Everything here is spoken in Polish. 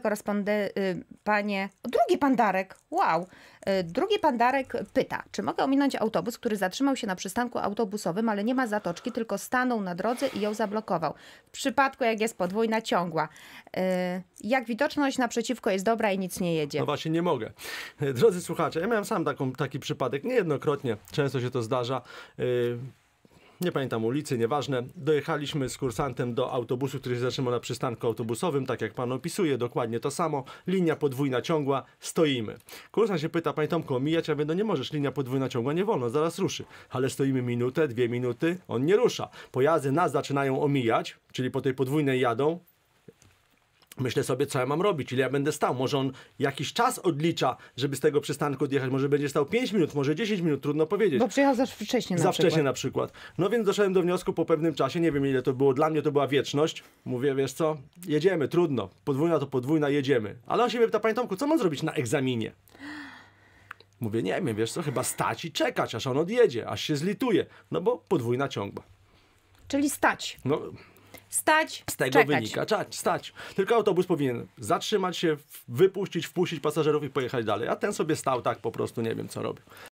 korespondent, y, panie, drugi pandarek, wow, y, drugi pandarek pyta, czy mogę ominąć autobus, który zatrzymał się na przystanku autobusowym, ale nie ma zatoczki, tylko stanął na drodze i ją zablokował. W przypadku, jak jest podwójna ciągła, y, jak widoczność naprzeciwko jest dobra i nic nie jedzie. No właśnie, nie mogę. Drodzy słuchacze, ja miałem sam taką, taki przypadek, niejednokrotnie, często się to zdarza, nie pamiętam ulicy, nieważne. Dojechaliśmy z kursantem do autobusu, który się zatrzymał na przystanku autobusowym, tak jak pan opisuje, dokładnie to samo. Linia podwójna ciągła, stoimy. Kursant się pyta, panie Tomko, mijać? Ja mówię, no nie możesz, linia podwójna ciągła, nie wolno, zaraz ruszy. Ale stoimy minutę, dwie minuty, on nie rusza. Pojazdy nas zaczynają omijać, czyli po tej podwójnej jadą, Myślę sobie, co ja mam robić, ile ja będę stał. Może on jakiś czas odlicza, żeby z tego przystanku odjechać. Może będzie stał 5 minut, może 10 minut, trudno powiedzieć. Bo przyjechał za wcześnie na za wcześnie na przykład. No więc doszedłem do wniosku po pewnym czasie, nie wiem ile to było, dla mnie to była wieczność. Mówię, wiesz co, jedziemy, trudno. Podwójna to podwójna, jedziemy. Ale on się pyta, panie Tomku, co mam zrobić na egzaminie? Mówię, nie wiem, wiesz co, chyba stać i czekać, aż on odjedzie, aż się zlituje. No bo podwójna ciągła. Czyli stać. No, stać, Z tego czekać. wynika, czać, stać. Tylko autobus powinien zatrzymać się, wypuścić, wpuścić pasażerów i pojechać dalej. A ten sobie stał tak po prostu, nie wiem co robił.